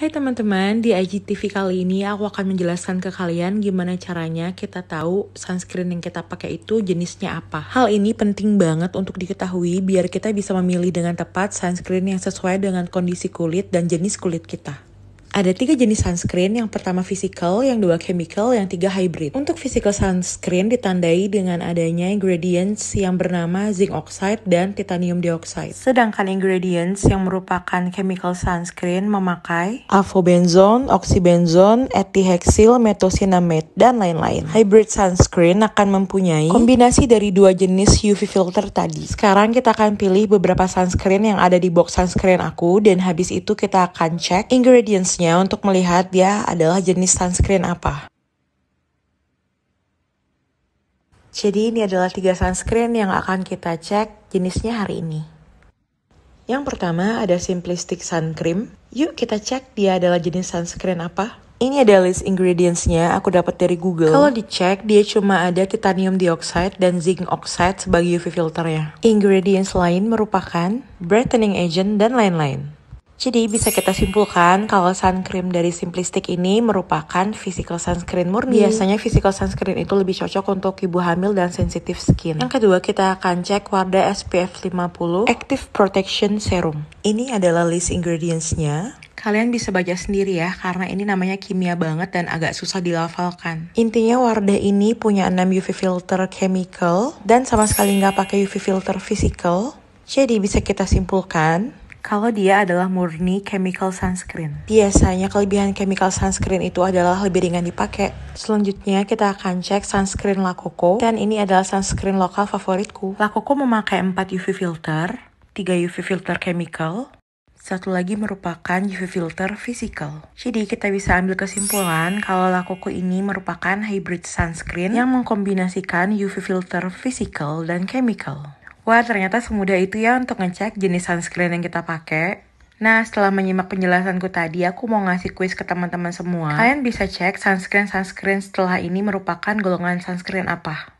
Hai teman-teman, di IGTV kali ini aku akan menjelaskan ke kalian gimana caranya kita tahu sunscreen yang kita pakai itu jenisnya apa. Hal ini penting banget untuk diketahui biar kita bisa memilih dengan tepat sunscreen yang sesuai dengan kondisi kulit dan jenis kulit kita ada tiga jenis sunscreen, yang pertama physical, yang dua chemical, yang tiga hybrid. Untuk physical sunscreen ditandai dengan adanya ingredients yang bernama zinc oxide dan titanium dioxide. Sedangkan ingredients yang merupakan chemical sunscreen memakai avobenzone, oxybenzone, etihexyl, metosinamide, dan lain-lain. Hybrid sunscreen akan mempunyai kombinasi dari dua jenis UV filter tadi. Sekarang kita akan pilih beberapa sunscreen yang ada di box sunscreen aku, dan habis itu kita akan cek ingredients bagusnya untuk melihat dia adalah jenis sunscreen apa. Jadi ini adalah tiga sunscreen yang akan kita cek jenisnya hari ini. Yang pertama ada Simplistic Sun Cream. Yuk kita cek dia adalah jenis sunscreen apa. Ini ada list ingredients-nya, aku dapat dari Google. Kalau dicek, dia cuma ada titanium dioxide dan zinc oxide sebagai UV filternya. Ingredients lain merupakan brightening agent dan lain-lain. Jadi bisa kita simpulkan kalau sunscreen dari Simplistic ini merupakan physical sunscreen murni. Hmm. Biasanya physical sunscreen itu lebih cocok untuk ibu hamil dan sensitive skin. Yang kedua kita akan cek Wardah SPF 50 Active Protection Serum. Ini adalah list ingredients-nya. Kalian bisa baca sendiri ya, karena ini namanya kimia banget dan agak susah dilafalkan. Intinya Wardah ini punya 6 UV filter chemical dan sama sekali nggak pakai UV filter physical. Jadi bisa kita simpulkan, kalau dia adalah murni chemical sunscreen. Biasanya kelebihan chemical sunscreen itu adalah lebih ringan dipakai. Selanjutnya kita akan cek sunscreen La Coco dan ini adalah sunscreen lokal favoritku. La Coco memakai 4 UV filter, 3 UV filter chemical, satu lagi merupakan UV filter physical. Jadi kita bisa ambil kesimpulan kalau La Coco ini merupakan hybrid sunscreen yang mengkombinasikan UV filter physical dan chemical. Wah, ternyata semudah itu ya untuk ngecek jenis sunscreen yang kita pakai. Nah, setelah menyimak penjelasanku tadi, aku mau ngasih kuis ke teman-teman semua. Kalian bisa cek sunscreen-sunscreen setelah ini merupakan golongan sunscreen apa.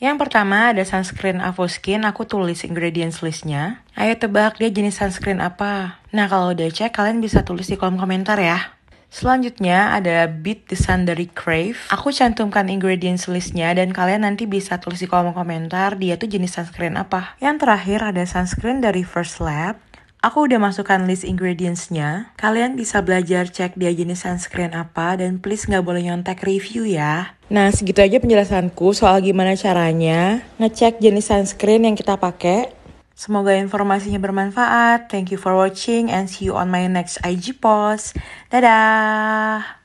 Yang pertama ada sunscreen Avoskin, aku tulis ingredients listnya. Ayo tebak dia jenis sunscreen apa. Nah, kalau udah cek, kalian bisa tulis di kolom komentar ya. Selanjutnya ada Beat the Sundry dari Crave. Aku cantumkan ingredients listnya dan kalian nanti bisa tulis di kolom komentar dia tuh jenis sunscreen apa. Yang terakhir ada sunscreen dari First Lab. Aku udah masukkan list ingredientsnya Kalian bisa belajar cek dia jenis sunscreen apa dan please nggak boleh nyontek review ya. Nah, segitu aja penjelasanku soal gimana caranya ngecek jenis sunscreen yang kita pakai Semoga informasinya bermanfaat. Thank you for watching and see you on my next IG post. Dadah!